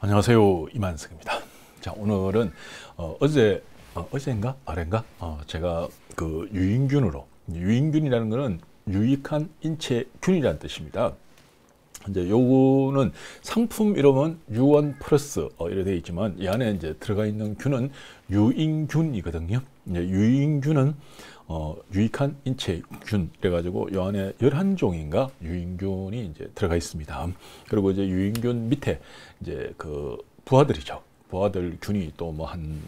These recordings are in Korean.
안녕하세요 이만승입니다. 자 오늘은 어, 제 어, 제인가 아래인가 어, 제가 그 유인균으로 유인균이라는 것은 유익한 인체균이라는 뜻입니다. 이제 요거는 상품 이름은 유원 플러스 어, 이래 되어 있지만 이 안에 이제 들어가 있는 균은 유인균이거든요. 이제 유인균은 어, 유익한 인체균 그래가지고 요 안에 열한 종인가 유인균이 이제 들어가 있습니다. 그리고 이제 유인균 밑에 이제 그 부하들이죠. 부하들 균이 또 뭐 한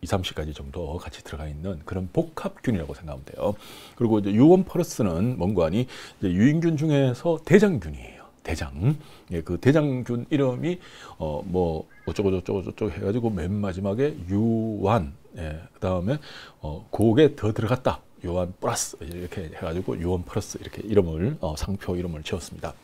20, 30가지 정도 같이 들어가 있는 그런 복합균이라고 생각하면 돼요. 그리고 이제 유원 퍼러스는 뭔가 하니 이제 유인균 중에서 대장균이에요. 대장. 예, 그 대장균 이름이 어 뭐 어쩌고저쩌고저쩌고 해가지고 맨 마지막에 유완 예, 그 다음에 어, 곡에 더 들어갔다. 요한 플러스 이렇게 해가지고 요한 플러스 이렇게 이름을 어, 상표 이름을 지었습니다.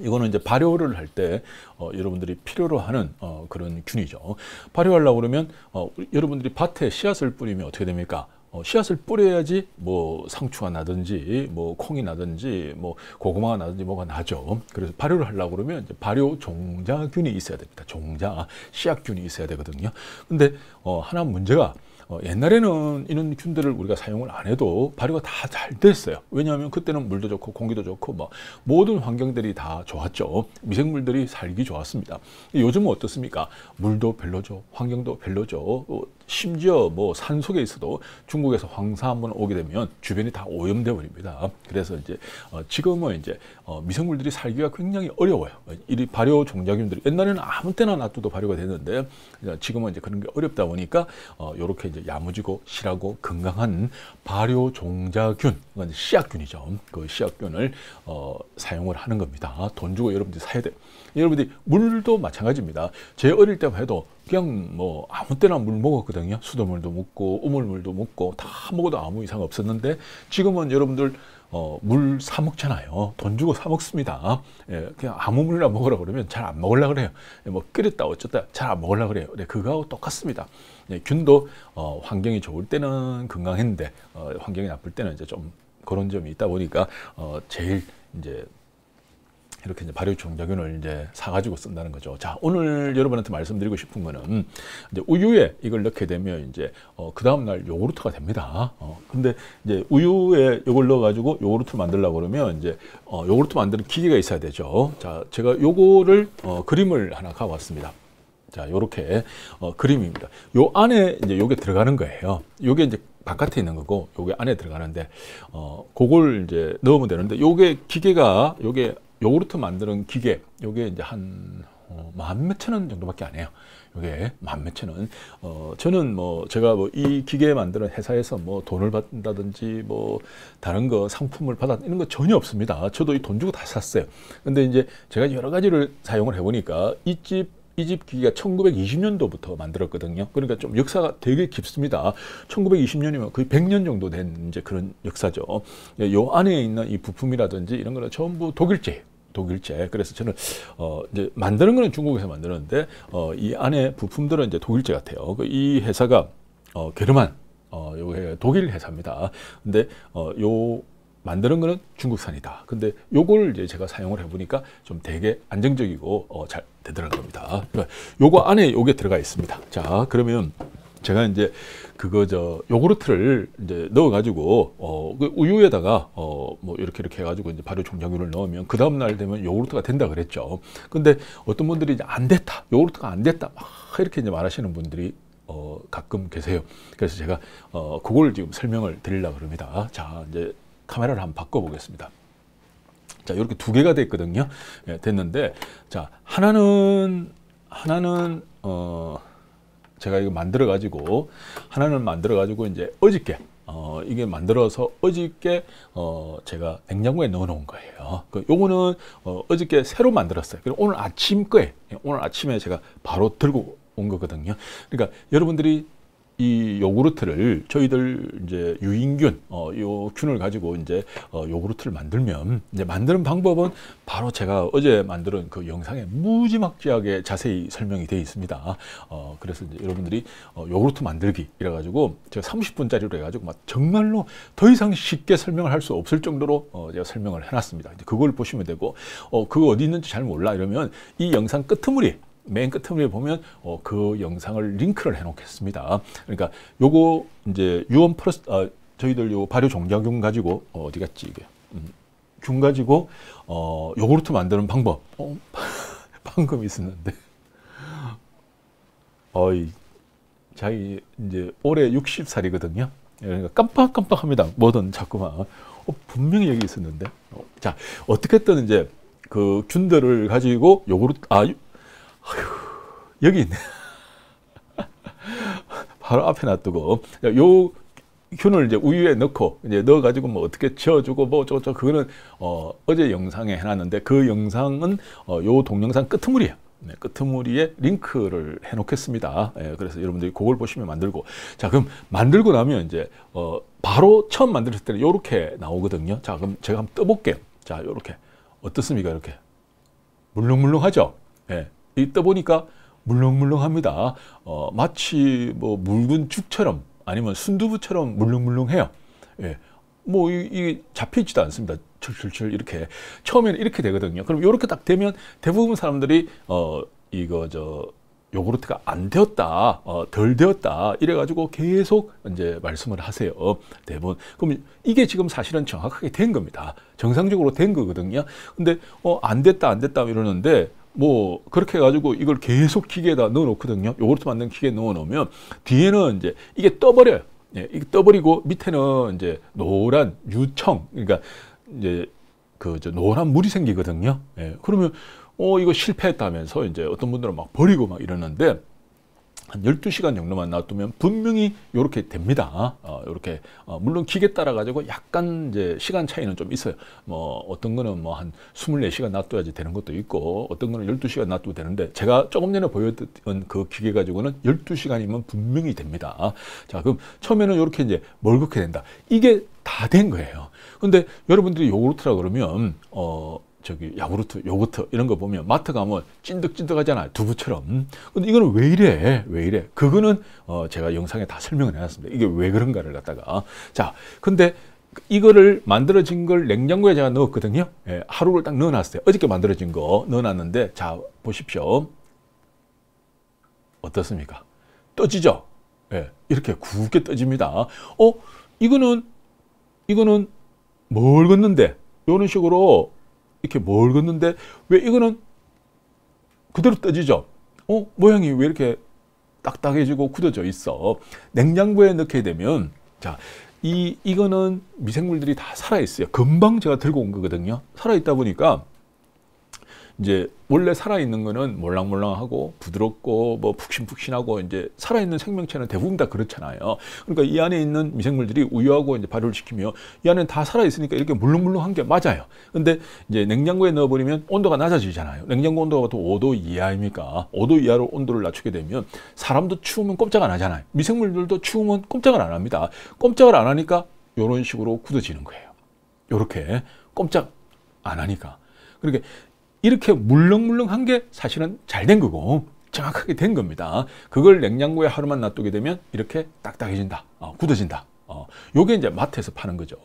이거는 이제 발효를 할때 어, 여러분들이 필요로 하는 어, 그런 균이죠. 발효하려고 그러면 어, 여러분들이 밭에 씨앗을 뿌리면 어떻게 됩니까? 어, 씨앗을 뿌려야지 뭐 상추가 나든지 뭐 콩이 나든지 뭐 고구마가 나든지 뭐가 나죠. 그래서 발효를 하려고 그러면 이제 발효 종자균이 있어야 됩니다. 종자 씨앗균이 있어야 되거든요. 근데 어, 하나 문제가 어, 옛날에는 이런 균들을 우리가 사용을 안 해도 발효가 다 잘 됐어요. 왜냐하면 그때는 물도 좋고 공기도 좋고 뭐 모든 환경들이 다 좋았죠. 미생물들이 살기 좋았습니다. 요즘은 어떻습니까? 물도 별로죠. 환경도 별로죠. 어, 심지어 뭐 산 속에 있어도 중국에서 황사 한번 오게 되면 주변이 다 오염돼 버립니다. 그래서 이제 어 지금은 이제 어 미생물들이 살기가 굉장히 어려워요. 이 발효 종자균들이 옛날에는 아무 때나 놔둬도 발효가 되는데 어, 지금은 이제 그런 게 어렵다 보니까 어 이렇게 이제 야무지고 실하고 건강한 발효 종자균, 그건 씨앗균이죠. 그 씨앗균을 어 사용을 하는 겁니다. 돈 주고 여러분들이 사야 돼. 여러분들이 물도 마찬가지입니다. 제 어릴 때만 해도 그냥 뭐 아무 때나 물 먹었거든요. 수돗물도 먹고 우물물도 먹고 다 먹어도 아무 이상 없었는데 지금은 여러분들 어, 물 사 먹잖아요. 돈 주고 사 먹습니다. 예, 그냥 아무 물이나 먹으라 그러면 잘 안 먹으려 그래요. 예, 뭐 끓였다 어쩌다 잘 안 먹으려 그래요. 네, 그거하고 똑같습니다. 예, 균도 어, 환경이 좋을 때는 건강했는데 어, 환경이 나쁠 때는 이제 좀 그런 점이 있다 보니까 어, 제일 이제 이렇게 이제 발효총 약균을 이제 사가지고 쓴다는 거죠. 자, 오늘 여러분한테 말씀드리고 싶은 거는 이제 우유에 이걸 넣게 되면 이제 어, 그 다음날 요구르트가 됩니다. 어, 근데 이제 우유에 이걸 넣어가지고 요구르트를 만들려고 그러면 이제 어, 요구르트 만드는 기계가 있어야 되죠. 자, 제가 요거를 어, 그림을 하나 가왔습니다. 자, 요렇게 어, 그림입니다. 요 안에 이제 요게 들어가는 거예요. 요게 이제 바깥에 있는 거고 요게 안에 들어가는데 어 그걸 이제 넣으면 되는데 요게 기계가 요게 요구르트 만드는 기계 요게 이제 한 어, 몇천 원 정도밖에 안 해요. 요게 만 몇천 원. 어, 저는 뭐 제가 뭐 이 기계 만드는 회사에서 뭐 돈을 받는다든지 뭐 다른 거 상품을 받았 이런 거 전혀 없습니다. 저도 이 돈 주고 다 샀어요. 근데 이제 제가 여러 가지를 사용을 해보니까 이집 이집기기가 1920년도부터 만들었거든요. 그러니까 좀 역사가 되게 깊습니다. 1920년이면 거의 100년 정도 된 이제 그런 역사죠. 이 예, 안에 있는 이 부품이라든지 이런 거는 전부 독일제 독일제. 그래서 저는 어 이제 만드는 거는 중국에서 만드는데 어 이 안에 부품들은 이제 독일제 같아요. 그 이 회사가 어 게르만 어, 요 독일 회사입니다. 근데 어, 요 만드는 거는 중국산이다. 근데 요걸 이제 제가 사용을 해보니까 좀 되게 안정적이고 어, 잘 되더라는 겁니다. 그러니까 요거 안에 요게 들어가 있습니다. 자, 그러면 제가 이제 그거 저 요구르트를 이제 넣어가지고 어 그 우유에다가 어 뭐 이렇게 이렇게 해가지고 이제 발효 종착균를 넣으면 그 다음 날 되면 요구르트가 된다 그랬죠. 근데 어떤 분들이 이제 안 됐다, 요구르트가 안 됐다 막 이렇게 이제 말하시는 분들이 어 가끔 계세요. 그래서 제가 어 그걸 지금 설명을 드리려고 합니다. 자 이제 카메라를 한번 바꿔보겠습니다. 자, 이렇게 두 개가 됐거든요. 예, 됐는데, 자, 하나는, 하나는, 어, 제가 이거 만들어가지고, 하나는 만들어가지고, 이제 어저께, 어, 이게 만들어서 어저께, 어, 제가 냉장고에 넣어놓은 거예요. 그, 요거는, 어, 어저께 새로 만들었어요. 그리고 오늘 아침 거에, 예, 오늘 아침에 제가 바로 들고 온 거거든요. 그러니까 여러분들이 이 요구르트를 저희들 이제 유인균 어요 균을 가지고 이제 어 요구르트를 만들면 이제 만드는 방법은 바로 제가 어제 만든그 영상에 무지막지하게 자세히 설명이 되어 있습니다. 어 그래서 이제 여러분들이 어 요구르트 만들기 이래 가지고 제가 30분짜리로 해 가지고 막 정말로 더 이상 쉽게 설명을 할 수 없을 정도로 어 제가 설명을 해 놨습니다. 이제 그걸 보시면 되고 어 그거 어디 있는지 잘 몰라 이러면 이 영상 끝머리 맨 끝에 보면 어, 그 영상을 링크를 해놓겠습니다. 그러니까 요거 이제 유언 플러스 아, 저희들 요 발효 종자균 가지고 어, 디 갔지 이게 음, 균 가지고 어, 요구르트 만드는 방법 어, 방금 있었는데 어이 자기 이제 올해 60살이거든요. 예, 그러니까 깜빡깜빡합니다. 뭐든 자꾸만 어, 분명히 여기 있었는데 어, 자 어떻게든 이제 그 균들을 가지고 요구르트 아 어휴, 여기 있네. 바로 앞에 놔두고 요 균을 이제 우유에 넣고 이제 넣어가지고 뭐 어떻게 지어주고 뭐 어쩌고 저쩌고 그거는 어, 어제 영상에 해놨는데 그 영상은 어, 요 동영상 끝물이에요. 네, 끝물이에 링크를 해놓겠습니다. 예, 그래서 여러분들이 그걸 보시면 만들고 자 그럼 만들고 나면 이제 어, 바로 처음 만들었을 때는 이렇게 나오거든요. 자 그럼 제가 한번 떠볼게요. 자 이렇게 어떻습니까 이렇게 물렁물렁하죠. 예, 있다 보니까 물렁물렁합니다. 어, 마치 뭐 묽은 죽처럼 아니면 순두부처럼 물렁물렁해요. 예. 뭐 이게 잡히지도 않습니다. 철철철 이렇게 처음에는 이렇게 되거든요. 그럼 이렇게 딱 되면 대부분 사람들이 어 이거 저 요구르트가 안 되었다, 어, 덜 되었다 이래가지고 계속 이제 말씀을 하세요. 대본. 그럼 이게 지금 사실은 정확하게 된 겁니다. 정상적으로 된 거거든요. 근데 어, 안 됐다, 안 됐다 이러는데 뭐 그렇게 해가지고 이걸 계속 기계에다 넣어놓거든요. 요구르트 만든 기계에 넣어놓으면 뒤에는 이제 이게 떠버려요. 예, 이게 떠버리고 밑에는 이제 노란 유청 그러니까 이제 그 저 노란 물이 생기거든요. 예, 그러면 어 이거 실패했다면서 이제 어떤 분들은 막 버리고 막 이러는데 한 12시간 정도만 놔두면 분명히 이렇게 됩니다. 어, 이렇게 어, 물론 기계 따라 가지고 약간 이제 시간 차이는 좀 있어요. 뭐 어떤 거는 뭐 한 24시간 놔둬야지 되는 것도 있고 어떤 거는 12시간 놔두고 되는데 제가 조금 전에 보여드린 그 기계 가지고는 12시간이면 분명히 됩니다. 자, 그럼 처음에는 이렇게 이제 멀겋게 된다. 이게 다 된 거예요. 근데 여러분들이 요구르트라 그러면 어 저기 야구르트, 요거트 이런 거 보면 마트 가면 찐득찐득하잖아요. 두부처럼. 음? 근데 이거는 왜 이래? 왜 이래? 그거는 어 제가 영상에 다 설명을 해놨습니다. 이게 왜 그런가를 갖다가 자, 근데 이거를 만들어진 걸 냉장고에 제가 넣었거든요. 예, 하루를 딱 넣어놨어요. 어저께 만들어진 거 넣어놨는데 자 보십시오. 어떻습니까? 떠지죠? 예, 이렇게 굵게 떠집니다. 어, 이거는 이거는 뭘 걷는데 이런 식으로 이렇게 멀었는데 왜 이거는 그대로 떠지죠? 어? 모양이 왜 이렇게 딱딱해지고 굳어져 있어? 냉장고에 넣게 되면 자, 이, 이거는 미생물들이 다 살아있어요. 금방 제가 들고 온 거거든요. 살아있다 보니까 이제 원래 살아있는 거는 몰랑몰랑하고 부드럽고 뭐 푹신푹신하고 이제 살아있는 생명체는 대부분 다 그렇잖아요. 그러니까 이 안에 있는 미생물들이 우유하고 이제 발효를 시키면 이 안에 다 살아있으니까 이렇게 물렁물렁한 게 맞아요. 근데 이제 냉장고에 넣어버리면 온도가 낮아지잖아요. 냉장고 온도가 또 5도 이하입니까? 5도 이하로 온도를 낮추게 되면 사람도 추우면 꼼짝 안 하잖아요. 미생물들도 추우면 꼼짝을 안 합니다. 꼼짝을 안 하니까 이런 식으로 굳어지는 거예요. 이렇게 꼼짝 안 하니까. 그러니까 이렇게 물렁물렁한 게 사실은 잘 된 거고 정확하게 된 겁니다. 그걸 냉장고에 하루만 놔두게 되면 이렇게 딱딱해진다. 어, 굳어진다. 어, 요게 이제 마트에서 파는 거죠.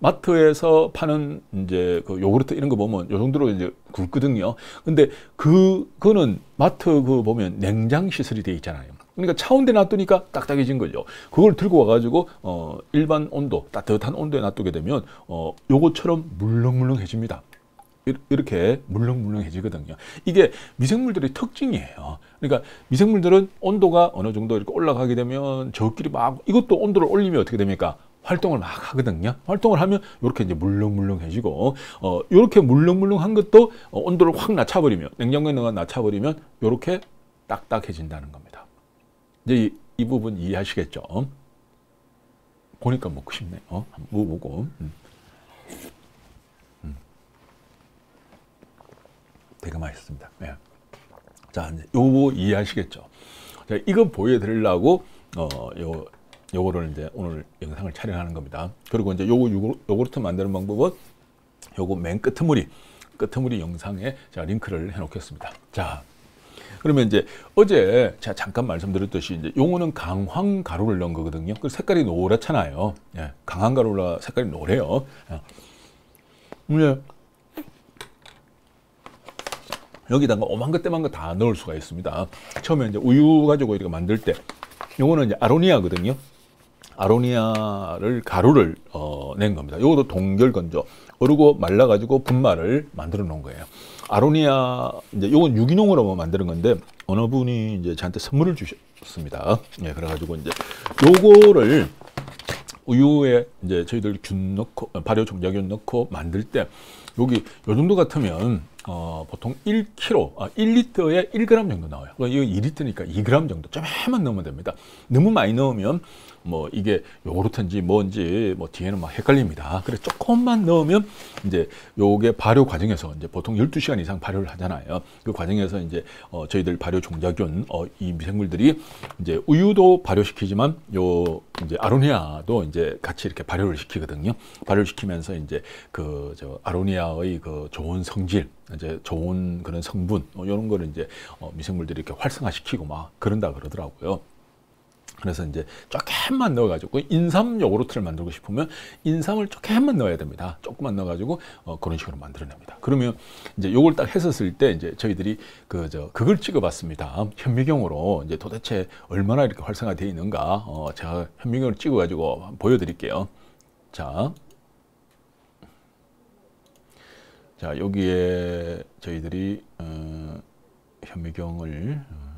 마트에서 파는 이제 그 요구르트 이런 거 보면 요 정도로 이제 굵거든요. 근데 그, 거는 마트 그 보면 냉장 시설이 돼 있잖아요. 그러니까 차온데 놔두니까 딱딱해진 거죠. 그걸 들고 와가지고 어, 일반 온도, 따뜻한 온도에 놔두게 되면 어, 요거처럼 물렁물렁해집니다. 이렇게 물렁물렁해지거든요. 이게 미생물들의 특징이에요. 그러니까 미생물들은 온도가 어느 정도 이렇게 올라가게 되면 저끼리 막 이것도 온도를 올리면 어떻게 됩니까? 활동을 막 하거든요. 활동을 하면 이렇게 이제 물렁물렁해지고 어 이렇게 물렁물렁한 것도 어, 온도를 확 낮춰버리면 냉장고에 넣어 낮춰버리면 이렇게 딱딱해진다는 겁니다. 이제 이, 이 부분 이해하시겠죠? 보니까 먹고 싶네요. 한번 먹어보고. 음. 같습니다. 네. 자, 요거 이해하시겠죠? 자, 이거 보여드리려고 어, 요 요거를 이제 오늘 영상을 촬영하는 겁니다. 그리고 이제 요거 요구르트 만드는 방법은 요거 맨 끝머리 끝머리 영상에 제가 링크를 해놓겠습니다. 자, 그러면 이제 어제 제가 잠깐 말씀드렸듯이 이제 용어는 강황 가루를 넣은 거거든요. 그 색깔이 노랗잖아요. 예, 강황 가루라 색깔이 노래요. 예. 예. 여기다가 오만 것 때만 거다 넣을 수가 있습니다. 처음에 이제 우유 가지고 이렇게 만들 때 요거는 이제 아로니아거든요. 아로니아를 가루를 어, 낸 겁니다. 요것도 동결 건조 어르고 말라 가지고 분말을 만들어 놓은 거예요. 아로니아 이제 요건 유기농으로 뭐 만드는 건데 어느 분이 이제 저한테 선물을 주셨습니다. 예, 그래가지고 이제 요거를 우유에 이제 저희들 균 넣고 발효 종자균 넣고 만들 때 여기 요 정도 같으면 어, 보통 1kg, 아, 1리터에 1g 정도 나와요. 그러니까 이거 2리터니까 2g 정도 좀만 넣으면 됩니다. 너무 많이 넣으면 뭐 이게 요르트인지 뭔지 뭐 뒤에는 막 헷갈립니다. 그래 조금만 넣으면 이제 요게 발효 과정에서 이제 보통 12시간 이상 발효를 하잖아요. 그 과정에서 이제 어, 저희들 발효 종자균 어, 이 미생물들이 이제 우유도 발효시키지만 요 이제 아로니아도 이제 같이 이렇게 발효를 시키거든요. 발효 시키면서 이제 그저 아로니아의 그 좋은 성질 이제 좋은 그런 성분 이런 뭐 거를 이제 어, 미생물들이 이렇게 활성화시키고 막 그런다 그러더라고요. 그래서 이제 조금만 넣어가지고 인삼 요구르트를 만들고 싶으면 인삼을 조금만 넣어야 됩니다. 조금만 넣어가지고 어, 그런 식으로 만들어냅니다. 그러면 이제 요걸 딱 했었을 때 이제 저희들이 그저 그걸 찍어봤습니다. 현미경으로 이제 도대체 얼마나 이렇게 활성화되어 있는가? 어, 제가 현미경을 찍어가지고 보여드릴게요. 자. 자 여기에 저희들이 어, 현미경을 어,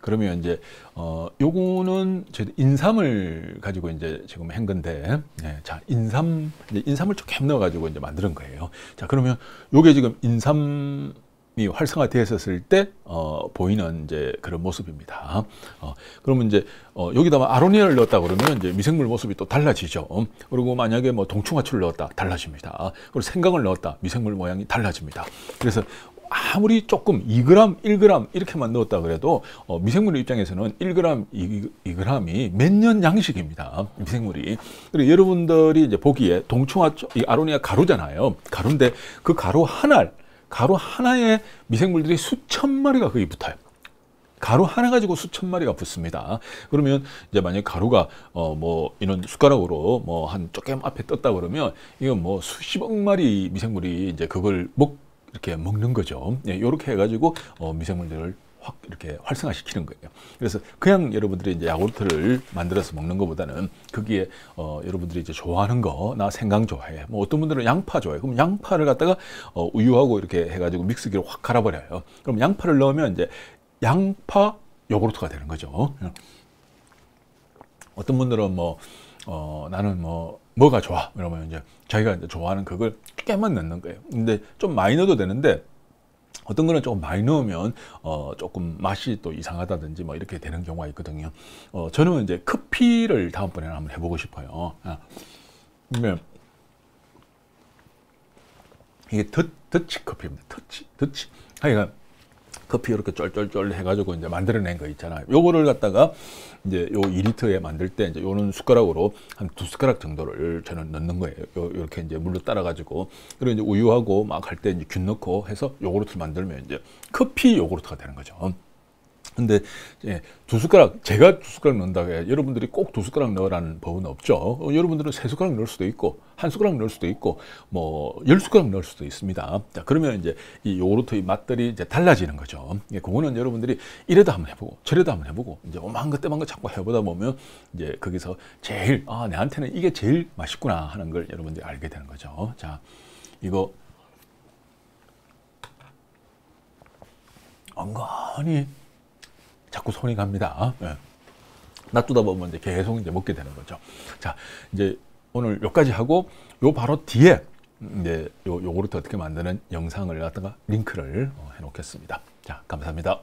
그러면 이제 어 요거는 저희 인삼을 가지고 이제 지금 한 건데 네, 자 인삼 이제 인삼을 조금 넣어 가지고 이제 만드는 거예요 자 그러면 요게 지금 인삼 이 활성화되었을 때 어, 보이는 이제 그런 모습입니다. 어, 그러면 이제 어, 여기다 아로니아를 넣었다 그러면 이제 미생물 모습이 또 달라지죠. 음, 그리고 만약에 뭐 동충하초를 넣었다 달라집니다. 어, 그리고 생강을 넣었다 미생물 모양이 달라집니다. 그래서 아무리 조금 2g, 1g 이렇게만 넣었다 그래도 어, 미생물 입장에서는 1g, 2, 2g이 몇 년 양식입니다. 미생물이. 그리고 여러분들이 이제 보기에 동충하, 이 아로니아 가루잖아요. 가루인데 그 가루 하나를 가루 하나에 미생물들이 수천 마리가 거기 붙어요. 가루 하나 가지고 수천 마리가 붙습니다. 그러면 이제 만약 가루가 어뭐 이런 숟가락으로 뭐 한 조금 앞에 떴다 그러면 이건 뭐 수십억 마리 미생물이 이제 그걸 먹 이렇게 먹는 거죠. 이렇게 예, 해가지고 어, 미생물들을 확 이렇게 활성화시키는 거예요. 그래서 그냥 여러분들이 이제 야구르트를 만들어서 먹는 것보다는 거기에 어, 여러분들이 이제 좋아하는 거, 나 생강 좋아해. 뭐 어떤 분들은 양파 좋아해. 그럼 양파를 갖다가 어, 우유하고 이렇게 해가지고 믹스기로 확 갈아버려요. 그럼 양파를 넣으면 이제 양파 요구르트가 되는 거죠. 어떤 분들은 뭐 어, 나는 뭐 뭐가 좋아 이러면 이제 자기가 이제 좋아하는 그걸 깨만 넣는 거예요. 근데 좀 많이 넣어도 되는데 어떤 거는 조금 많이 넣으면 어 조금 맛이 또 이상하다든지 뭐 이렇게 되는 경우가 있거든요. 어 저는 이제 커피를 다음번에 한번 해보고 싶어요. 아. 네. 이게 더, 더치 커피입니다. 더치, 더치. 하여간 커피 이렇게 쫄쫄쫄 해가지고 이제 만들어낸 거 있잖아요. 요거를 갖다가 이제 요 2리터에 만들 때 이제 요는 숟가락으로 한 두 숟가락 정도를 저는 넣는 거예요. 요, 이렇게 이제 물로 따라가지고 그리고 이제 우유하고 막 할 때 이제 균 넣고 해서 요구르트를 만들면 이제 커피 요구르트가 되는 거죠. 근데 예, 두 숟가락 제가 두 숟가락 넣는다고 해요. 예, 여러분들이 꼭 두 숟가락 넣으라는 법은 없죠. 어, 여러분들은 세 숟가락 넣을 수도 있고 한 숟가락 넣을 수도 있고 뭐 열 숟가락 넣을 수도 있습니다. 자, 그러면 이제 이 요구르트의 맛들이 이제 달라지는 거죠. 예, 그거는 여러분들이 이래도 한번 해보고 저래도 한번 해보고 이제 오만 것 때만 거 자꾸 해보다 보면 이제 거기서 제일 아 내한테는 이게 제일 맛있구나 하는 걸 여러분들이 알게 되는 거죠. 자, 이거 엉건히 자꾸 손이 갑니다. 네. 놔두다 보면 이제 계속 이제 먹게 되는 거죠. 자, 이제 오늘 여기까지 하고 요 바로 뒤에 이제 요요구르 어떻게 만드는 영상을 갖다가 링크를 어, 해 놓겠습니다. 자, 감사합니다.